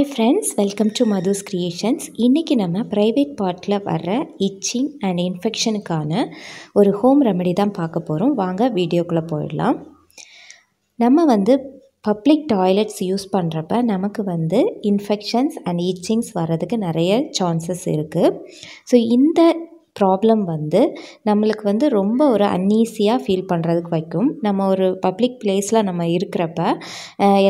hi friends welcome to Madhu's creations இன்றைக்கி நம்ம private பார்ட்டில் வர்ற இச்சிங் அண்ட் இன்ஃபெக்ஷனுக்கான ஒரு ஹோம் ரெமெடி தான் பார்க்க போகிறோம் வாங்க வீடியோக்குள்ளே போயிடலாம் நம்ம வந்து பப்ளிக் டாய்லெட்ஸ் யூஸ் பண்ணுறப்ப நமக்கு வந்து இன்ஃபெக்ஷன்ஸ் அண்ட் இச்சிங்ஸ் வர்றதுக்கு நிறைய சான்சஸ் இருக்குது ஸோ இந்த ப்ராப்ளம் வந்து நம்மளுக்கு வந்து ரொம்ப ஒரு அன்ஈஸியாக ஃபீல் பண்ணுறதுக்கு வைக்கும் நம்ம ஒரு பப்ளிக் பிளேஸில் நம்ம இருக்கிறப்ப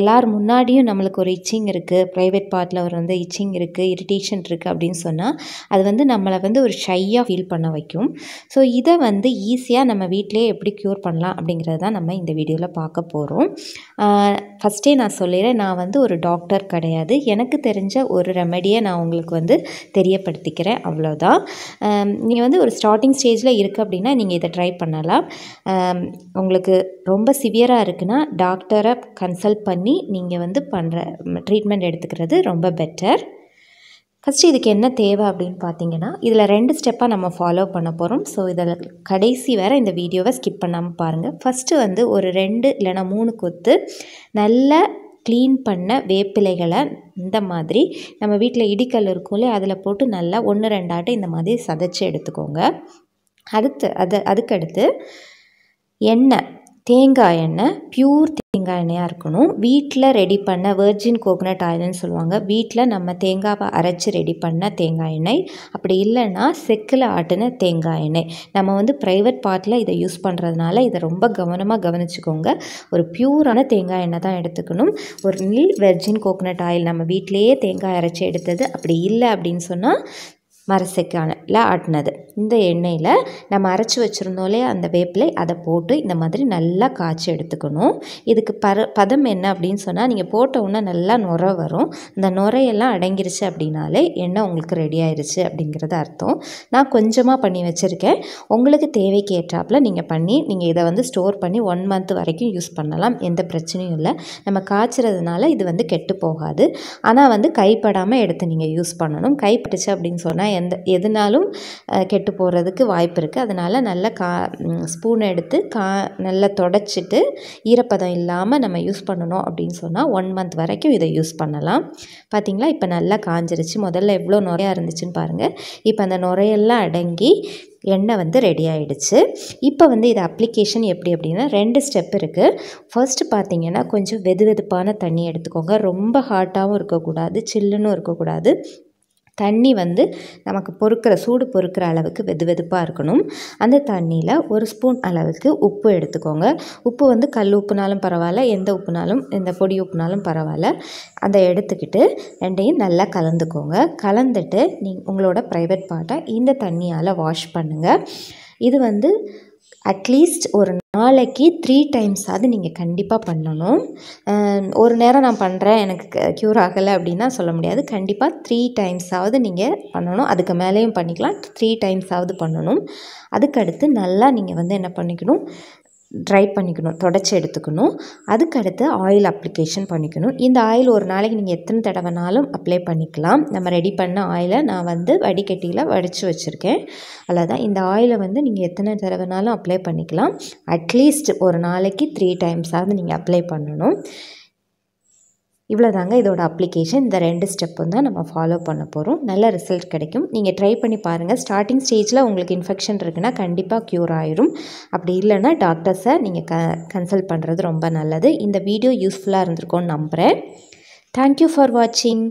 எல்லார் முன்னாடியும் நம்மளுக்கு ஒரு இச்சிங் இருக்குது ப்ரைவேட் பார்ட்டில் ஒரு வந்து இச்சிங் இருக்குது இரிட்டேஷன் இருக்குது அப்படின்னு சொன்னால் அது வந்து நம்மளை வந்து ஒரு ஷையாக ஃபீல் பண்ண வைக்கும் ஸோ இதை வந்து ஈஸியாக நம்ம வீட்டிலே எப்படி க்யூர் பண்ணலாம் அப்படிங்கிறது தான் நம்ம இந்த வீடியோவில் பார்க்க போகிறோம் ஃபஸ்ட்டே நான் சொல்லிடுறேன் நான் வந்து ஒரு டாக்டர் கிடையாது எனக்கு தெரிஞ்ச ஒரு ரெமெடியை நான் உங்களுக்கு வந்து தெரியப்படுத்திக்கிறேன் அவ்வளோதான் நீங்கள் வந்து ஒரு ஸ்டார்டிங் ஸ்டேஜில் இருக்குது அப்படின்னா நீங்கள் இதை ட்ரை பண்ணலாம் உங்களுக்கு ரொம்ப சிவியராக இருக்குன்னா டாக்டரை கன்சல்ட் பண்ணி நீங்கள் வந்து பண்ணுற ட்ரீட்மெண்ட் எடுத்துக்கிறது ரொம்ப பெட்டர் ஃபஸ்ட்டு இதுக்கு என்ன தேவை அப்படின்னு பார்த்தீங்கன்னா இதில் ரெண்டு ஸ்டெப்பாக நம்ம ஃபாலோ பண்ண போகிறோம் ஸோ இதில் கடைசி வேறு இந்த வீடியோவை ஸ்கிப் பண்ணாமல் பாருங்கள் ஃபஸ்ட்டு வந்து ஒரு ரெண்டு இல்லைனா மூணு கொத்து நல்ல க்ளீன் பண்ண வேப்பிலைகளை இந்த மாதிரி நம்ம வீட்டில் இடிக்கல் இல்லையா அதில் போட்டு நல்லா ஒன்று ரெண்டாட்டு இந்த மாதிரி சதைச்சி எடுத்துக்கோங்க அடுத்து அது அதுக்கடுத்து எண்ணெய் தேங்காய் எண்ணெய் ப்யூர் தேங்காய் எண்ணெயாக இருக்கணும் வீட்டில் ரெடி பண்ண வெர்ஜின் கோகனட் ஆயில்னு சொல்லுவாங்க வீட்டில் நம்ம தேங்காவை அரைச்சி ரெடி பண்ண தேங்காய் எண்ணெய் அப்படி இல்லைன்னா செக்கில் ஆட்டின தேங்காய் எண்ணெய் நம்ம வந்து ப்ரைவேட் பார்ட்டில் இதை யூஸ் பண்ணுறதுனால இதை ரொம்ப கவனமாக கவனிச்சுக்கோங்க ஒரு ப்யூரான தேங்காய் எண்ணெய் தான் எடுத்துக்கணும் ஒரு நில் வெர்ஜின் கோகனட் ஆயில் நம்ம வீட்டிலேயே தேங்காய் அரைச்சி எடுத்தது அப்படி இல்லை அப்படின்னு சொன்னால் மரசைக்கானில் ஆட்டினது இந்த எண்ணெயில் நம்ம அரைச்சி வச்சுருந்தோலே அந்த வேப்பிலை அதை போட்டு இந்த மாதிரி நல்லா காய்ச்சி எடுத்துக்கணும் இதுக்கு பர பதம் என்ன அப்படின்னு சொன்னால் நீங்கள் போட்ட உடனே நல்லா நுர வரும் அந்த நுரையெல்லாம் அடங்கிருச்சு அப்படின்னாலே எண்ணெய் உங்களுக்கு ரெடி ஆயிடுச்சு அப்படிங்கிறது அர்த்தம் நான் கொஞ்சமாக பண்ணி வச்சுருக்கேன் உங்களுக்கு தேவைக்கு ஏற்றாப்பில் நீங்கள் பண்ணி நீங்கள் இதை வந்து ஸ்டோர் பண்ணி ஒன் மந்த் வரைக்கும் யூஸ் பண்ணலாம் எந்த பிரச்சனையும் இல்லை நம்ம காய்ச்சறதுனால இது வந்து கெட்டு போகாது ஆனால் வந்து கைப்படாமல் எடுத்து நீங்கள் யூஸ் பண்ணணும் கைப்பட்டுச்சு அப்படின்னு சொன்னால் எந்த எதுனாலும் கெட்டு போகிறதுக்கு வாய்ப்பு இருக்குது அதனால் நல்லா கா ஸ்பூன் எடுத்து கா நல்லா தொடச்சிட்டு ஈரப்பதம் இல்லாமல் நம்ம யூஸ் பண்ணணும் அப்படின்னு சொன்னால் ஒன் மந்த் வரைக்கும் இதை யூஸ் பண்ணலாம் பார்த்திங்களா இப்போ நல்லா காஞ்சிருச்சு முதல்ல எவ்வளோ நுரையாக இருந்துச்சுன்னு பாருங்கள் இப்போ அந்த நுரையெல்லாம் அடங்கி எண்ணெய் வந்து ரெடி ஆகிடுச்சு இப்போ வந்து இது அப்ளிகேஷன் எப்படி அப்படின்னா ரெண்டு ஸ்டெப் இருக்குது ஃபர்ஸ்ட் பார்த்திங்கன்னா கொஞ்சம் வெது வெதுப்பான தண்ணி எடுத்துக்கோங்க ரொம்ப ஹாட்டாகவும் இருக்கக்கூடாது சில்லுன்னு இருக்கக்கூடாது தண்ணி வந்து நமக்கு பொறுக்கிற சூடு பொறுக்கிற அளவுக்கு வெது வெதுப்பாக இருக்கணும் அந்த தண்ணியில் ஒரு ஸ்பூன் அளவுக்கு உப்பு எடுத்துக்கோங்க உப்பு வந்து கல் உப்புனாலும் பரவாயில்ல எந்த உப்புனாலும் எந்த பொடி உப்புனாலும் பரவாயில்ல அதை எடுத்துக்கிட்டு ரெண்டையும் நல்லா கலந்துக்கோங்க கலந்துட்டு நீ உங்களோட ப்ரைவேட் பார்ட்டை இந்த தண்ணியால் வாஷ் பண்ணுங்கள் இது வந்து அட்லீஸ்ட் ஒரு நாளைக்கு த்ரீ டைம்ஸாவது நீங்கள் கண்டிப்பாக பண்ணணும் ஒரு நேரம் நான் பண்ணுறேன் எனக்கு க்யூர் ஆகலை அப்படின்னா சொல்ல முடியாது கண்டிப்பாக த்ரீ டைம்ஸாவது நீங்கள் பண்ணணும் அதுக்கு மேலேயும் பண்ணிக்கலாம் த்ரீ டைம்ஸாவது பண்ணணும் அதுக்கடுத்து நல்லா நீங்கள் வந்து என்ன பண்ணிக்கணும் ட்ரை பண்ணிக்கணும் தொடச்சி எடுத்துக்கணும் அதுக்கடுத்து ஆயில் அப்ளிகேஷன் பண்ணிக்கணும் இந்த ஆயில் ஒரு நாளைக்கு நீங்கள் எத்தனை தடவைனாலும் அப்ளை பண்ணிக்கலாம் நம்ம ரெடி பண்ண ஆயிலை நான் வந்து வடிகட்டியில் வடித்து வச்சுருக்கேன் அவ்வளோதான் இந்த ஆயிலை வந்து நீங்கள் எத்தனை தடவைனாலும் அப்ளை பண்ணிக்கலாம் அட்லீஸ்ட் ஒரு நாளைக்கு த்ரீ டைம்ஸாவது நீங்கள் அப்ளை பண்ணணும் இவ்வளோதாங்க இதோட அப்ளிகேஷன் இந்த ரெண்டு ஸ்டெப்பும் தான் நம்ம ஃபாலோ பண்ண போகிறோம் நல்ல ரிசல்ட் கிடைக்கும் நீங்கள் ட்ரை பண்ணி பாருங்கள் ஸ்டார்டிங் ஸ்டேஜில் உங்களுக்கு இன்ஃபெக்ஷன் இருக்குன்னா கண்டிப்பாக க்யூர் ஆயிரும் அப்படி இல்லைன்னா டாக்டர்ஸை நீங்கள் க கன்சல்ட் பண்ணுறது ரொம்ப நல்லது இந்த வீடியோ யூஸ்ஃபுல்லாக இருந்திருக்கோன்னு நம்புகிறேன் தேங்க்யூ ஃபார் வாட்சிங்